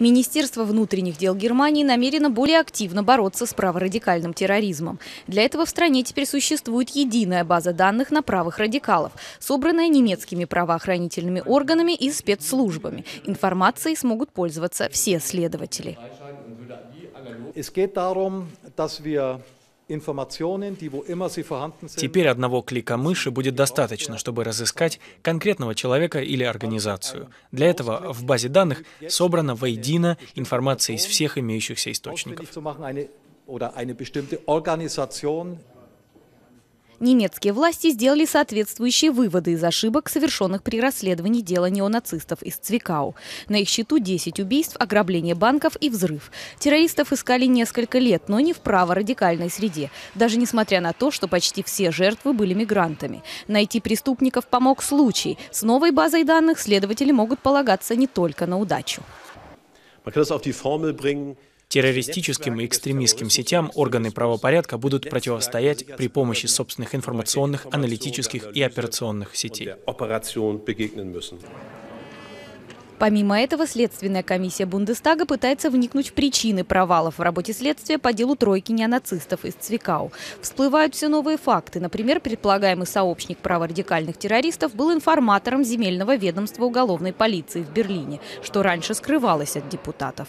Министерство внутренних дел Германии намерено более активно бороться с праворадикальным терроризмом. Для этого в стране теперь существует единая база данных на правых радикалов, собранная немецкими правоохранительными органами и спецслужбами. Информацией смогут пользоваться все следователи. Теперь одного клика мыши будет достаточно, чтобы разыскать конкретного человека или организацию. Для этого в базе данных собрана воедино информация из всех имеющихся источников. Немецкие власти сделали соответствующие выводы из ошибок, совершенных при расследовании дела неонацистов из Цвикау. На их счету 10 убийств, ограбление банков и взрыв. Террористов искали несколько лет, но не в праворадикальной среде, даже несмотря на то, что почти все жертвы были мигрантами. Найти преступников помог случай. С новой базой данных следователи могут полагаться не только на удачу. Террористическим и экстремистским сетям органы правопорядка будут противостоять при помощи собственных информационных, аналитических и операционных сетей. Помимо этого, Следственная комиссия Бундестага пытается вникнуть в причины провалов в работе следствия по делу тройки неонацистов из Цвикау. Всплывают все новые факты. Например, предполагаемый сообщник праворадикальных террористов был информатором земельного ведомства уголовной полиции в Берлине, что раньше скрывалось от депутатов.